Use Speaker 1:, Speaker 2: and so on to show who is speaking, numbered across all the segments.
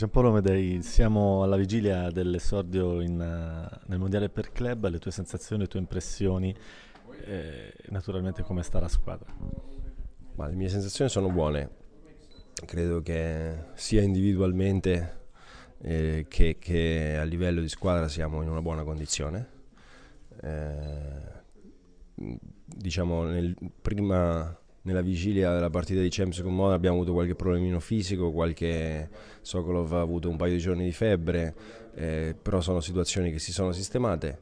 Speaker 1: Giampaolo Medei, siamo alla vigilia dell'esordio in, eh, nel Mondiale per Club, le tue sensazioni, le tue impressioni e eh, naturalmente come sta la squadra?
Speaker 2: Ma le mie sensazioni sono buone, credo che sia individualmente eh, che, che, a livello di squadra siamo in una buona condizione. Eh, diciamo, nel, prima nella vigilia della partita di Champions con Modena abbiamo avuto qualche problemino fisico, qualche Sokolov ha avuto un paio di giorni di febbre, eh, però sono situazioni che si sono sistemate.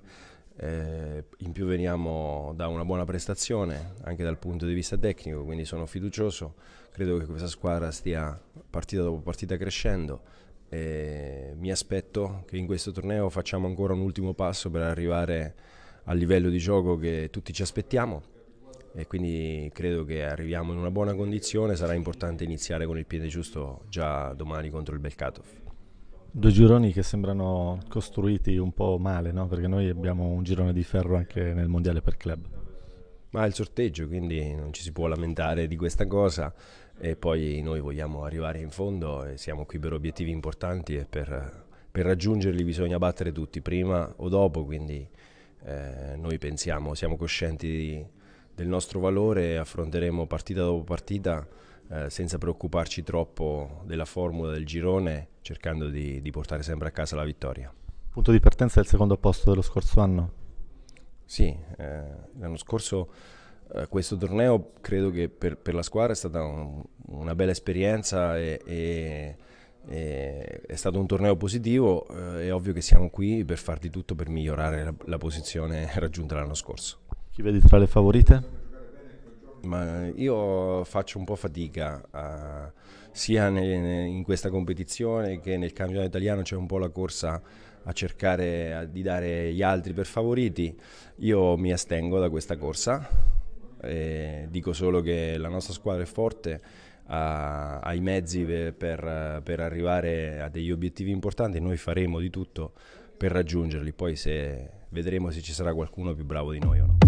Speaker 2: Eh, in più veniamo da una buona prestazione anche dal punto di vista tecnico, quindi sono fiducioso, credo che questa squadra stia partita dopo partita crescendo. E mi aspetto che in questo torneo facciamo ancora un ultimo passo per arrivare al livello di gioco che tutti ci aspettiamo e quindi credo che arriviamo in una buona condizione, sarà importante iniziare con il piede giusto già domani contro il Belkatov.
Speaker 1: Due gironi che sembrano costruiti un po' male, no? perché noi abbiamo un girone di ferro anche nel Mondiale per Club.
Speaker 2: Ma è il sorteggio, quindi non ci si può lamentare di questa cosa e poi noi vogliamo arrivare in fondo e siamo qui per obiettivi importanti e per, per raggiungerli bisogna battere tutti prima o dopo, quindi eh, noi pensiamo, siamo coscienti di, del nostro valore affronteremo partita dopo partita eh, senza preoccuparci troppo della formula del girone, cercando di, di, portare sempre a casa la vittoria.
Speaker 1: Punto di partenza del secondo posto dello scorso anno?
Speaker 2: Sì, eh, l'anno scorso eh, questo torneo credo che per, per la squadra è stata un, una bella esperienza e, e, e, è stato un torneo positivo, eh, è ovvio che siamo qui per far di tutto per migliorare la, la posizione raggiunta l'anno scorso. Chi vedi
Speaker 1: tra le favorite?
Speaker 2: Ma io faccio un po' fatica a, sia ne, in questa competizione che nel campionato italiano c'è un po' la corsa a cercare a, di dare gli altri per favoriti. Io mi astengo da questa corsa, dico solo che la nostra squadra è forte, ha, ha i mezzi per, per, per arrivare a degli obiettivi importanti, noi faremo di tutto per raggiungerli, poi se vedremo se ci sarà qualcuno più bravo di noi o no.